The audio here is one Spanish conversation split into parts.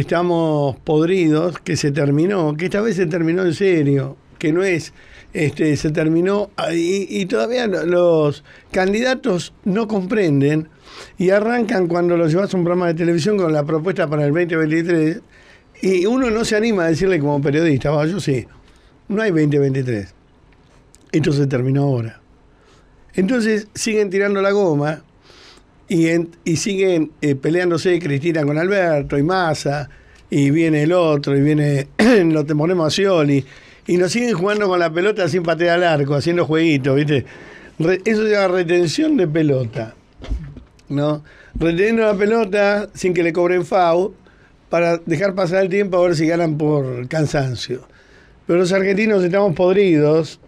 estamos podridos, que se terminó, que esta vez se terminó en serio, que no es, este, se terminó ah, y, y todavía los candidatos no comprenden y arrancan cuando los llevas a un programa de televisión con la propuesta para el 2023 y uno no se anima a decirle como periodista, ah, yo sí, no hay 2023, esto se terminó ahora. Entonces siguen tirando la goma y, siguen eh, peleándose Cristina con Alberto y Massa, y viene el otro, y viene, lo te a y nos siguen jugando con la pelota sin patear al arco, haciendo jueguitos, ¿viste? eso se llama retención de pelota, ¿no? Reteniendo la pelota sin que le cobren FAU para dejar pasar el tiempo a ver si ganan por cansancio. Pero los argentinos estamos podridos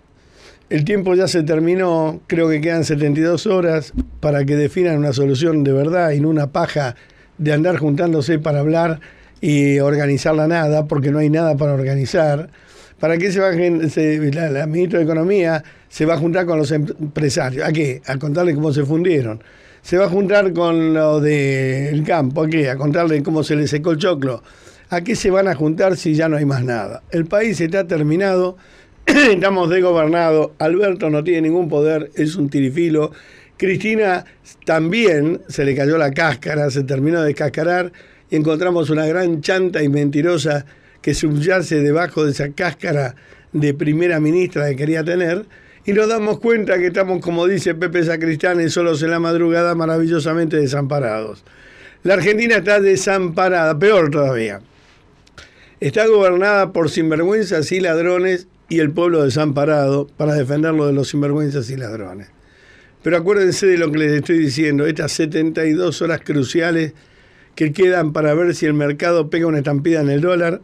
el tiempo ya se terminó, creo que quedan 72 horas para que definan una solución de verdad y no una paja de andar juntándose para hablar y organizar la nada, porque no hay nada para organizar. ¿Para qué se va se, la, de Economía se va a juntar con los empresarios? ¿A qué? A contarles cómo se fundieron. Se va a juntar con lo del campo, ¿a qué? A contarles cómo se les secó el choclo. ¿A qué se van a juntar si ya no hay más nada? El país está terminado, estamos desgobernados, Alberto no tiene ningún poder, es un tirifilo, Cristina también se le cayó la cáscara, se terminó de descascarar y encontramos una gran chanta y mentirosa que subyace debajo de esa cáscara de primera ministra que quería tener. Y nos damos cuenta que estamos, como dice Pepe Sacristán, en solos en la madrugada, maravillosamente desamparados. La Argentina está desamparada, peor todavía. Está gobernada por sinvergüenzas y ladrones y el pueblo desamparado para defenderlo de los sinvergüenzas y ladrones. Pero acuérdense de lo que les estoy diciendo, estas 72 horas cruciales que quedan para ver si el mercado pega una estampida en el dólar,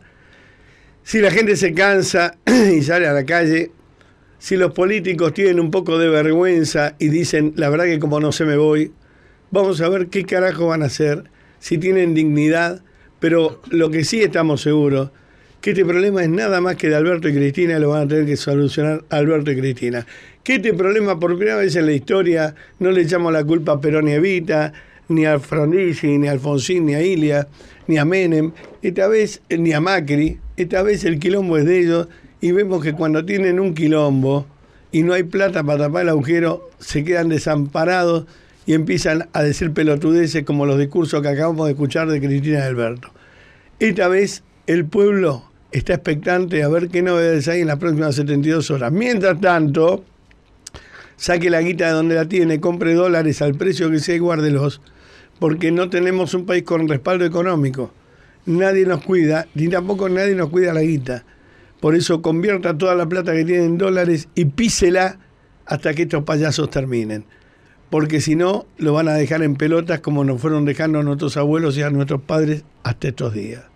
si la gente se cansa y sale a la calle, si los políticos tienen un poco de vergüenza y dicen, la verdad que como no se me voy, vamos a ver qué carajo van a hacer, si tienen dignidad, pero lo que sí estamos seguros este problema es nada más que de Alberto y Cristina, lo van a tener que solucionar Alberto y Cristina. Que este problema por primera vez en la historia no le echamos la culpa a Perón y Evita, ni a Frondizi, ni a Alfonsín, ni a Ilia, ni a Menem, esta vez ni a Macri, esta vez el quilombo es de ellos y vemos que cuando tienen un quilombo y no hay plata para tapar el agujero, se quedan desamparados y empiezan a decir pelotudeces como los discursos que acabamos de escuchar de Cristina y Alberto. Esta vez el pueblo está expectante a ver qué novedades hay en las próximas 72 horas. Mientras tanto, saque la guita de donde la tiene, compre dólares al precio que sea y guárdelos, porque no tenemos un país con respaldo económico. Nadie nos cuida, ni tampoco nadie nos cuida la guita. Por eso convierta toda la plata que tiene en dólares y písela hasta que estos payasos terminen. Porque si no, lo van a dejar en pelotas como nos fueron dejando a nuestros abuelos y a nuestros padres hasta estos días.